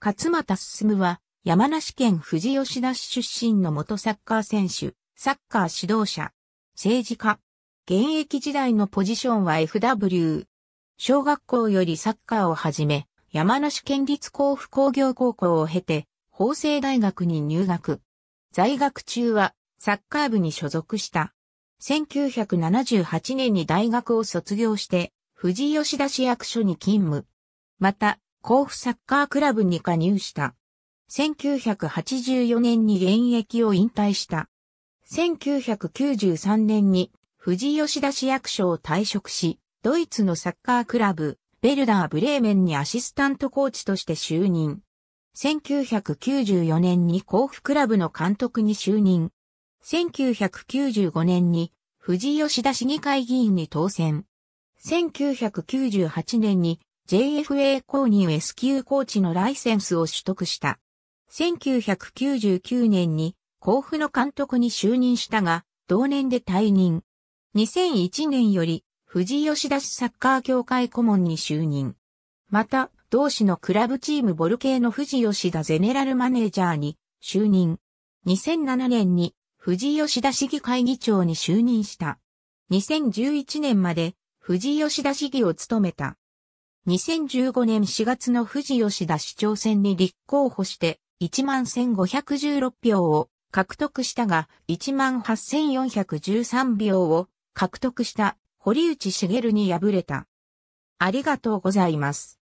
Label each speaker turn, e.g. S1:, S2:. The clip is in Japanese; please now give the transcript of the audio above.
S1: 勝又進は、
S2: 山梨県富士吉田市出身の元サッカー選手、サッカー指導者、政治家。現役時代のポジションは FW。小学校よりサッカーを始め、山梨県立甲府工業高校を経て、法政大学に入学。在学中はサッカー部に所属した。1978年に大学を卒業して、富士吉田市役所に勤務。また、甲府サッカークラブに加入した。1984年に現役を引退した。1993年に富士吉田市役所を退職し、ドイツのサッカークラブ、ベルダー・ブレーメンにアシスタントコーチとして就任。1994年に甲府クラブの監督に就任。1995年に富士吉田市議会議員に当選。1998年に JFA 公認 S 級コーチのライセンスを取得した。1999年に甲府の監督に就任したが、同年で退任。2001年より、藤井吉田市サッカー協会顧問に就任。また、同市のクラブチームボル系の藤吉田ゼネラルマネージャーに就任。2007年に藤井吉田市議会議長に就任した。2011年まで藤井吉田市議を務めた。2015年4月の富士吉田市長選に立候補して11,516票を獲得したが18,413票を獲得した堀内茂に敗れた。あ
S1: りがとうございます。